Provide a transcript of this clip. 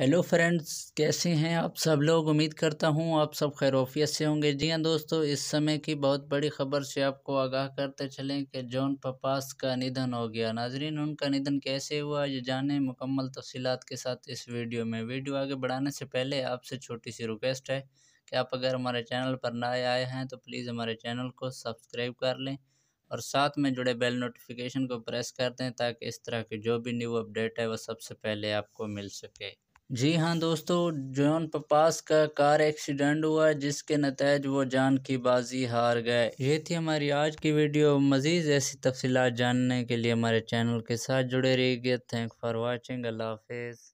hello friends कैसे हैं आप सब लोग उम्मीद करता हूं आप सब खैरोफियत से होंगे जी हाँ दोस्तों इस समय की बहुत बड़ी खबर से आपको आगाह करते चलें कि जॉन पपास का निधन हो गया नाजरीन उनका निधन कैसे हुआ ये जाने मुकम्मल तफसीत के साथ इस वीडियो में वीडियो आगे बढ़ाने से पहले आपसे छोटी सी रिक्वेस्ट है कि आप अगर हमारे चैनल पर नए आए हैं तो प्लीज़ हमारे चैनल को सब्सक्राइब कर लें और साथ में जुड़े बेल नोटिफिकेशन को प्रेस कर दें ताकि इस तरह की जो भी न्यू अपडेट है वह सबसे पहले आपको मिल सके जी हाँ दोस्तों जॉन पपास का कार एक्सीडेंट हुआ जिसके नतज वो जान की बाजी हार गए ये थी हमारी आज की वीडियो मज़ीद ऐसी तफसीत जानने के लिए हमारे चैनल के साथ जुड़े रहिए थैंक फॉर वॉचिंग अल्लाह हाफिज़